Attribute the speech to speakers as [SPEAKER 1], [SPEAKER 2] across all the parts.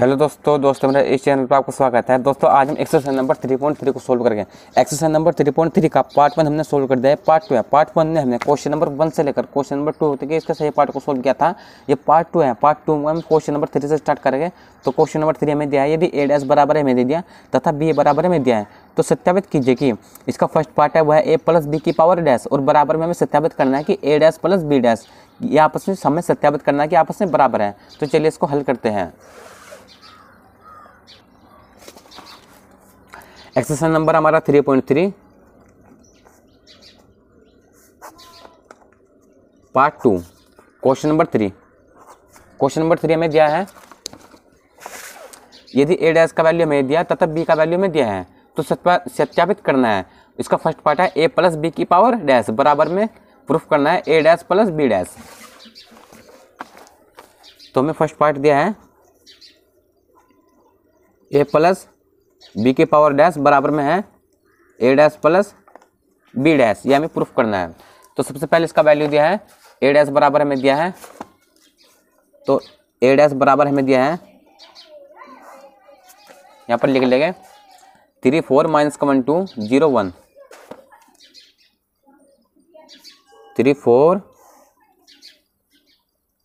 [SPEAKER 1] hello दोस्तों दोस्तों मेरा इस चैनल पर आपका स्वागत है दोस्तों आज हम exercise number three point three को सोल्व करेंगे exercise number three point three का पार्ट वन हमने सोल्व कर दिया है पार्ट टू है पार्ट वन ने हमने क्वेश्चन नंबर वन से लेकर क्वेश्चन नंबर टू होते इसका सही पार्ट को सोल्व किया था ये पार्ट टू है पार्ट टू में हम क्वेश्चन नंबर थ्री से स्टार्ट करेंगे तो क्वेश्चन नंबर थ्री हमें दिया है यदि ए एस बराबर है हमें दे दिया तथा बी बराबर हमें दिया है तो सत्यापित कीजिए कि इसका फर्स्ट पार्ट है वह है ए प्लस बी की पावर डैश और बराबर में हमें सत्यापित करना है कि A dash plus B dash ये आपस में हमें सत्यापित करना है कि आपस में बराबर है तो चलिए इसको हल करते हैं एक्सरसाइज नंबर हमारा three point three part two question number three question number three हमें दिया है यदि ए डैस का वैल्यू हमें दिया तथा बी का वैल्यू हमें दिया है तो सत्यापित करना है इसका फर्स्ट पार्ट है ए प्लस बी की पावर डैश बराबर में प्रूफ करना है A dash plus B dash तो हमें फर्स्ट पार्ट दिया है ए प्लस बी के पावर डैश बराबर में है A dash plus B dash ये हमें प्रूफ करना है तो सबसे पहले इसका वैल्यू दिया है ए डैश बराबर हमें दिया है तो ए डैश बराबर हमें दिया है यहाँ पर लिख लेंगे थ्री फोर माइनस का one two zero one three four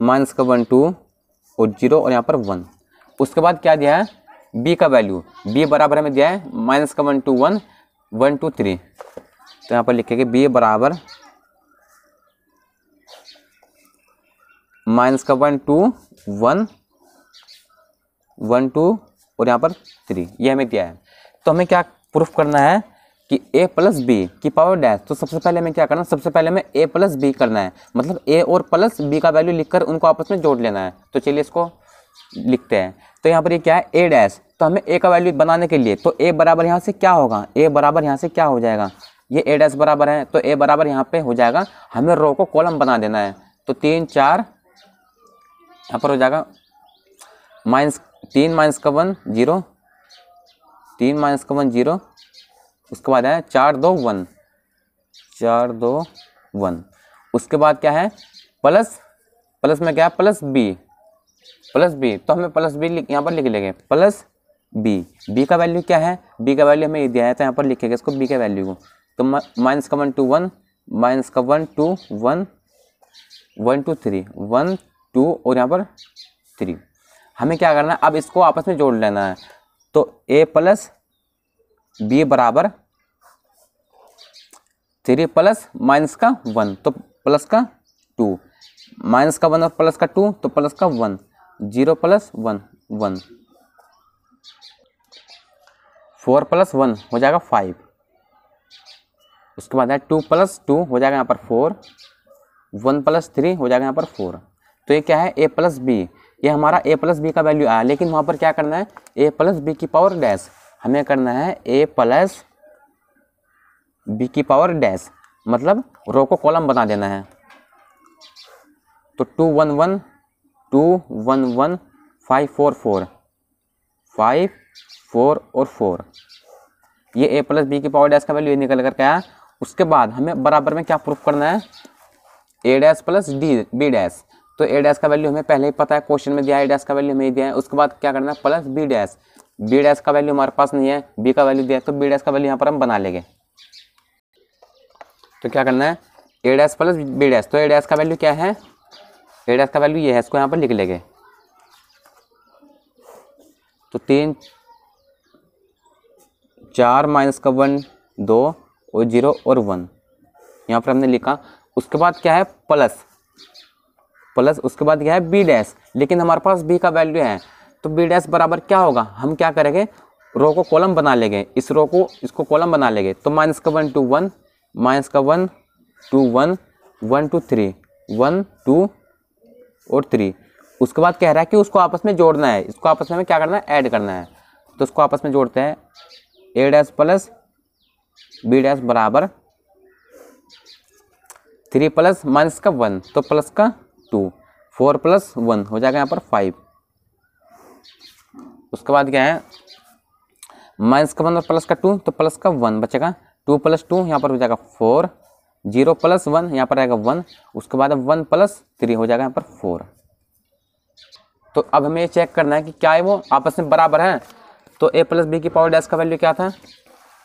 [SPEAKER 1] minus का वन टू और जीरो और यहाँ पर वन उसके बाद क्या दिया है बी का वैल्यू बी बराबर हमें दिया है माइनस का one two one one two three तो यहाँ पर लिखेंगे बी बराबर माइनस का one two one one two और यहाँ पर थ्री ये हमें दिया है तो हमें क्या प्रूफ करना है कि a प्लस बी की पावर डैश तो सबसे पहले हमें क्या करना सबसे पहले हमें a प्लस बी करना है मतलब a और प्लस बी का वैल्यू लिखकर उनको आपस में जोड़ लेना है तो चलिए इसको लिखते हैं तो यहाँ पर ये क्या है ए डैश तो हमें ए का वैल्यू बनाने के लिए तो ए बराबर यहाँ से क्या होगा ए बराबर यहाँ से क्या हो जाएगा ये ए डैश बराबर है तो ए बराबर यहाँ पे हो जाएगा हमें रो को कॉलम बना देना है तो तीन चार यहाँ पर हो जाएगा माइनस तीन माइनस का वन जीरो तीन माइनस का वन जीरो उसके बाद है चार दो वन चार दो वन उसके बाद क्या है प्लस प्लस में क्या है प्लस बी प्लस बी तो हमें प्लस बी यहाँ पर लिख लेंगे प्लस बी बी का वैल्यू क्या है बी का वैल्यू हमें ये दिया है तो यहाँ पर लिखेगा इसको बी का वैल्यू को तो माइनस का वन टू वन माइनस का one two one one two three one two और यहाँ पर थ्री हमें क्या करना है अब इसको आपस में जोड़ लेना है तो ए प्लस बी बराबर थ्री प्लस माइनस का वन तो प्लस का टू माइनस का वन और प्लस का टू तो प्लस का one zero plus one one four plus one हो जाएगा फाइव उसके बाद है टू प्लस टू हो जाएगा यहाँ पर फोर वन प्लस थ्री हो जाएगा यहाँ पर फोर तो ये क्या है ए प्लस बी ये हमारा ए प्लस बी का वैल्यू आया लेकिन वहाँ पर क्या करना है ए प्लस बी की पावर डैश हमें करना है ए प्लस बी की पावर डैश मतलब रो को कॉलम बना देना है तो two one one two one one five four four five four और फोर ये ए प्लस बी की पावर डैश का वैल्यू निकल करके आया उसके बाद हमें बराबर में क्या प्रूफ करना है A dash plus D B dash तो ए डैश का वैल्यू हमें पहले ही पता है क्वेश्चन में दिया है डैश का वैल्यू हमें दिया है उसके बाद क्या करना है plus B dash B dash का वैल्यू हमारे पास नहीं है बी का वैल्यू दिया है तो बी डैश का वैल्यू यहाँ पर हम बना लेंगे तो क्या करना है A dash plus B dash तो ए डैश का वैल्यू क्या है एडस का वैल्यू ये है इसको यहाँ पर लिख लेंगे तो तीन चार माइनस का वन दो और जीरो और वन यहाँ पर हमने लिखा उसके बाद क्या है प्लस प्लस उसके बाद क्या है बी डैश लेकिन हमारे पास बी का वैल्यू है तो बी डैश बराबर क्या होगा हम क्या करेंगे रो को कॉलम बना लेंगे इस रो को इसको कॉलम बना लेंगे तो माइनस का वन टू वन माइनस का one two one one two three one two और थ्री उसके बाद कह रहा है कि उसको आपस में जोड़ना है इसको आपस में हमें क्या करना है ऐड करना है तो उसको आपस में जोड़ते हैं A dash plus B dash बराबर थ्री प्लस माइनस का वन तो प्लस का टू फोर प्लस वन हो जाएगा यहाँ पर फाइव उसके बाद क्या है माइनस का वन और प्लस का टू तो प्लस का वन बचेगा टू प्लस टू यहाँ पर हो जाएगा फोर जीरो प्लस वन यहाँ पर आएगा वन उसके बाद वन प्लस थ्री हो जाएगा यहाँ पर फोर तो अब हमें ये चेक करना है कि क्या है वो आपस में बराबर हैं तो ए प्लस बी की पावर डैश का वैल्यू क्या था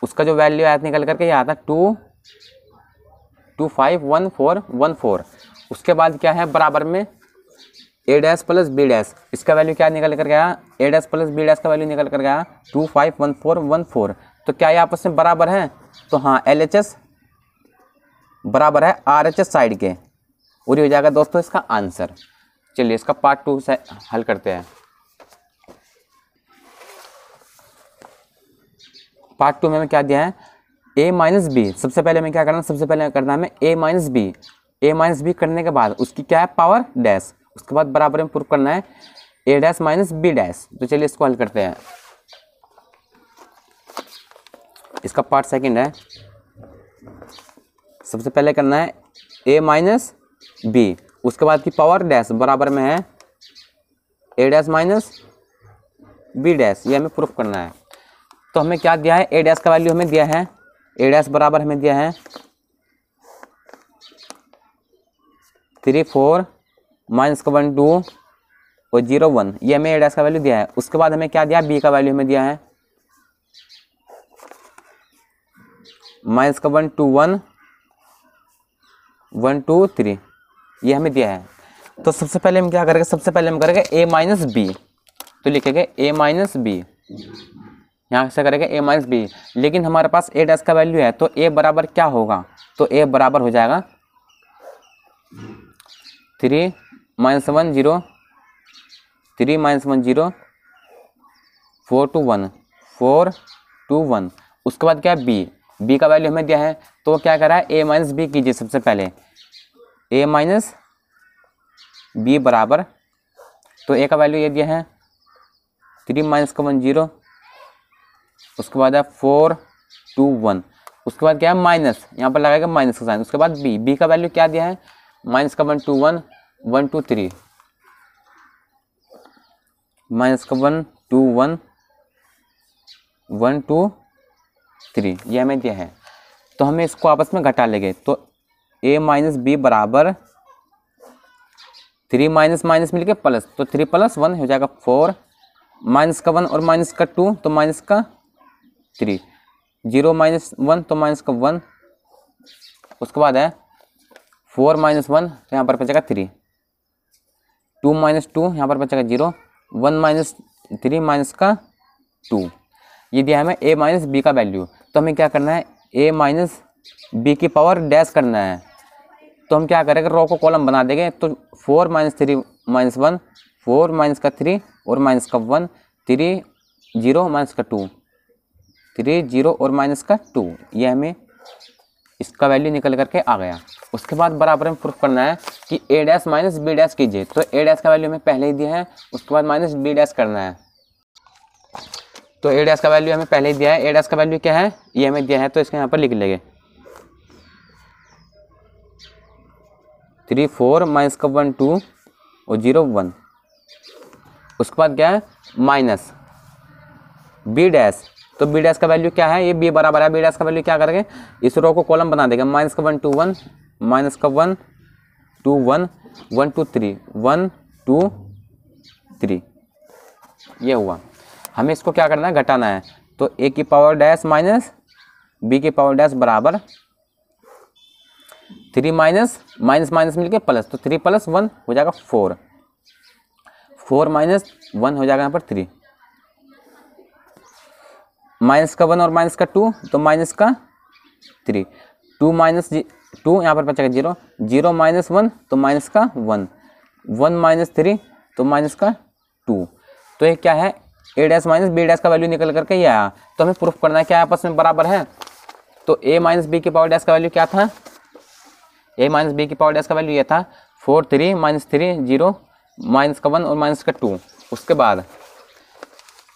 [SPEAKER 1] उसका जो वैल्यू आया निकल करके ये था two two five one four one four उसके बाद क्या है बराबर में A dash plus B dash इसका वैल्यू क्या निकल कर गया A dash plus B dash का वैल्यू निकल कर गया two five one four one four तो क्या ये आपस में बराबर हैं तो हाँ एल एच एस बराबर है आर एच एस साइड के और ये हो जाएगा दोस्तों इसका आंसर चलिए इसका पार्ट टू से हल करते हैं पार्ट टू में हमें क्या दिया है ए माइनस बी सबसे पहले हमें क्या करना है सबसे पहले करना है हमें A minus B A minus B करने के बाद उसकी क्या है पावर डैश उसके बाद बराबर में प्रूफ करना है A dash minus B dash तो चलिए इसको हल करते हैं इसका पार्ट सेकंड है सबसे पहले करना है ए माइनस बी उसके बाद की पावर डैश बराबर में है A dash minus B dash ये हमें प्रूफ करना है तो हमें क्या दिया है ए डैश का वैल्यू हमें दिया है ए डैश बराबर हमें दिया है थ्री फोर माइनस का वन टू और जीरो वन ये हमें ए डैश का वैल्यू दिया है उसके बाद हमें क्या दिया बी का वैल्यू हमें दिया है माइनस का one two one one two three ये हमें दिया है तो सबसे पहले हम क्या करेंगे सबसे पहले हम करेंगे ए माइनस बी तो लिखेंगे ए माइनस बी यहाँ से करेंगे ए माइनस बी लेकिन हमारे पास ए डैस का वैल्यू है तो ए बराबर क्या होगा तो ए बराबर हो जाएगा three minus one zero three minus one zero four two one four two one उसके बाद क्या है बी बी का वैल्यू हमें दिया है तो क्या करा है ए माइनस बी कीजिए सबसे पहले ए माइनस बी बराबर तो ए का वैल्यू ये दिया है थ्री माइनस का वन जीरो उसके बाद है फोर टू वन उसके बाद क्या है माइनस यहाँ पर लगाएगा माइनस का साइन उसके बाद बी बी का वैल्यू क्या दिया है माइनस का one two one one two three minus का one two one one two three ये हमें दिया है तो हमें इसको आपस में घटा लेंगे तो ए माइनस बी बराबर थ्री माइनस माइनस मिलके प्लस तो थ्री प्लस वन हो जाएगा फोर माइनस का वन और माइनस का टू तो माइनस का थ्री जीरो माइनस वन तो माइनस का वन उसके बाद है फोर माइनस वन तो यहाँ पर बचेगा थ्री टू माइनस टू यहाँ पर बचेगा zero one minus three minus का टू ये दिया हमें ए माइनस बी का वैल्यू तो हमें क्या करना है ए माइनस बी की पावर डैश करना है तो हम क्या करेंगे रो को कॉलम बना देंगे तो four minus three minus one four minus का थ्री और माइनस का वन थ्री जीरो माइनस का टू थ्री जीरो और माइनस का टू ये हमें इसका वैल्यू निकल करके आ गया उसके बाद बराबर में प्रूफ करना है कि A dash minus B dash कीजिए तो ए डैश का वैल्यू हमें पहले ही दिया है उसके बाद माइनस बी डैश करना है तो ए डैस का वैल्यू हमें पहले ही दिया है ए डैस का वैल्यू क्या है ये हमें दिया है तो इसको यहाँ पर लिख लेंगे थ्री फोर माइनस का वन टू और जीरो वन उसके बाद क्या है माइनस बी डैश तो बी डैश का वैल्यू क्या है ये बी बराबर है बी डैस का वैल्यू क्या करेंगे इस रो को कॉलम बना देगा माइनस का वन टू वन माइनस का one two one one two three one two three ये हुआ हमें इसको क्या करना है घटाना है तो ए की पावर डैश माइनस बी की पावर डैश बराबर थ्री माइनस माइनस माइनस मिलके प्लस तो थ्री प्लस वन हो जाएगा फोर फोर माइनस वन हो जाएगा यहाँ पर थ्री माइनस का वन और माइनस का टू तो माइनस का थ्री टू माइनस टू यहाँ पर बचेगा जीरो जीरो माइनस वन तो माइनस का वन वन माइनस थ्री तो माइनस का टू तो ये क्या है A dash minus B dash का वैल्यू निकल करके ये आया तो हमें प्रूफ करना है क्या आपस में बराबर है तो ए माइनस बी की पावर डैस का वैल्यू क्या था ए माइनस बी की पावर डैस का वैल्यू ये था four three minus three zero minus का वन और माइनस का टू उसके बाद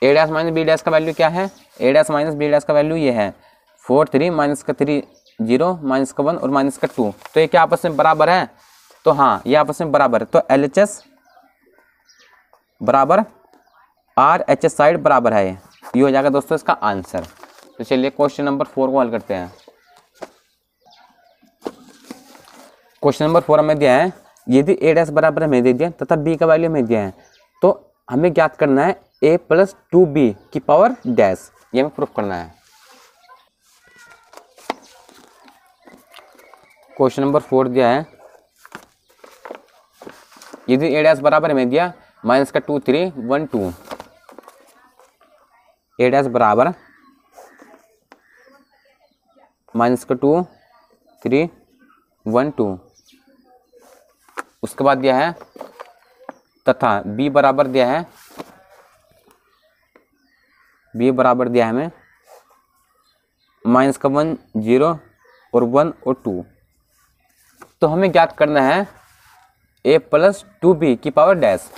[SPEAKER 1] A dash minus B dash का वैल्यू क्या है A dash minus B dash का वैल्यू ये है फोर थ्री माइनस का थ्री जीरो माइनस का वन और माइनस का टू तो ये क्या आपस में बराबर है तो हाँ ये आपस में बराबर है तो एल एच एस बराबर आर एच एस साइड बराबर है ये हो जाएगा दोस्तों इसका आंसर तो चलिए क्वेश्चन नंबर फोर को हल करते हैं क्वेश्चन नंबर फोर हमें दिया है यदि ए डैस बराबर हमें दे दिया तथा बी का वैल्यू हमें दिया है तो हमें ज्ञात करना है ए प्लस टू बी की पावर डैश ये हमें प्रूफ करना है क्वेश्चन नंबर फोर दिया है यदि ए डैस बराबर हमें दिया माइनस का two three one two A dash बराबर माइनस का टू थ्री वन टू उसके बाद दिया है तथा बी बराबर दिया है बी बराबर दिया है हमें माइनस का वन जीरो और वन और टू तो हमें ज्ञात करना है ए प्लस टू बी की पावर डैश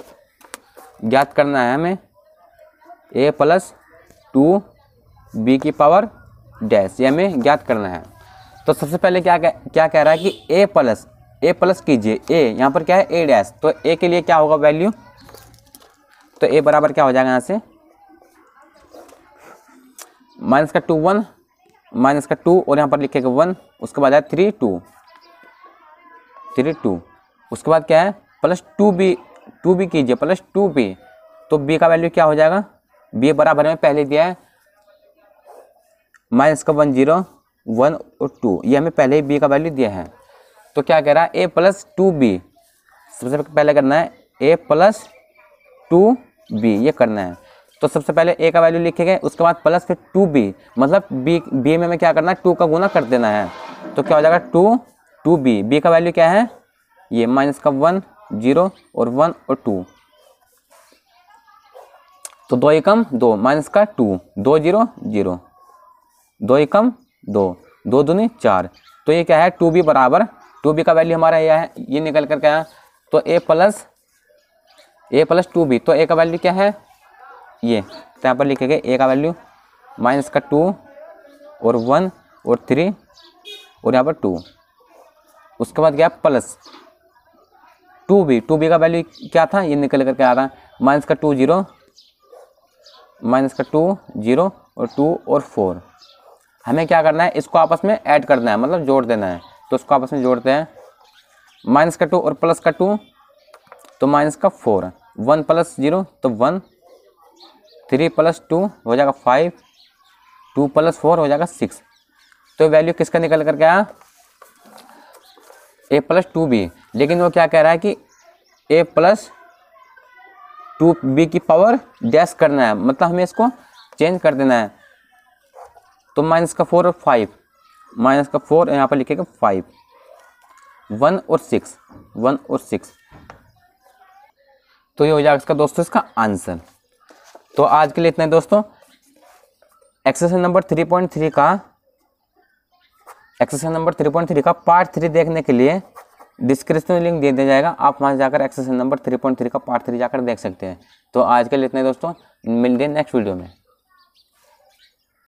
[SPEAKER 1] ज्ञात करना है हमें ए प्लस टू बी की पावर डैश ये हमें ज्ञात करना है तो सबसे पहले क्या कह, क्या कह रहा है कि ए प्लस ए प्लस कीजिए ए यहाँ पर क्या है ए डैश तो ए के लिए क्या होगा वैल्यू तो ए बराबर क्या हो जाएगा यहाँ से माइनस का टू वन माइनस का टू और यहाँ पर लिखेगा वन उसके बाद है थ्री टू थ्री टू उसके बाद क्या है plus two B two B कीजिए प्लस टू बी तो बी का वैल्यू क्या हो जाएगा बी बराबर हमें पहले दिया है माइनस का वन जीरो वन और टू ये हमें पहले ही बी का वैल्यू दिया है तो क्या कह रहा है ए प्लस टू बी सबसे पहले करना है ए प्लस टू बी ये करना है तो सबसे पहले ए का वैल्यू लिखे गए उसके बाद प्लस फिर टू बी मतलब बी बी में हमें क्या करना है टू का गुना कर देना है तो क्या हो जाएगा टू टू बी बी का वैल्यू क्या है ये माइनस का वन जीरो और वन और टू तो दो एकम दो माइनस का टू दो जीरो जीरो दो एकम दो दो दूनी चार तो ये क्या है टू बी बराबर टू बी का वैल्यू हमारा यह है ये निकल कर क्या तो A plus A plus two B तो ए का वैल्यू क्या है ये तो यहाँ पर लिखेंगे ए का वैल्यू माइनस का टू और वन और थ्री और यहाँ पर टू उसके बाद गया plus two B two B का वैल्यू क्या था ये निकल करके आ रहा माइनस का टू जीरो माइनस का टू जीरो और टू और फोर हमें क्या करना है इसको आपस में ऐड करना है मतलब जोड़ देना है तो उसको आपस में जोड़ते हैं माइनस का टू और प्लस का टू तो माइनस का फोर वन प्लस जीरो तो वन थ्री प्लस टू हो जाएगा फाइव टू प्लस फोर हो जाएगा सिक्स तो वैल्यू किसका निकल कर आया ए प्लस टू बी लेकिन वो क्या कह रहा है कि ए प्लस टू बी की पावर डैश करना है मतलब हमें इसको चेंज कर देना है तो माइनस का फोर और फाइव माइनस का फोर यहाँ पर लिखेगा फाइव वन और सिक्स वन और सिक्स तो ये हो जाएगा इसका दोस्तों इसका आंसर तो आज के लिए इतना दोस्तों exercise number three point three का exercise number three point three का पार्ट थ्री देखने के लिए डिस्क्रिप्शन में लिंक दे दिया जाएगा आप वहाँ जाकर exercise number three point three का पार्ट थ्री जाकर देख सकते हैं तो आज के लिए इतने दोस्तों मिलते हैं नेक्स्ट वीडियो में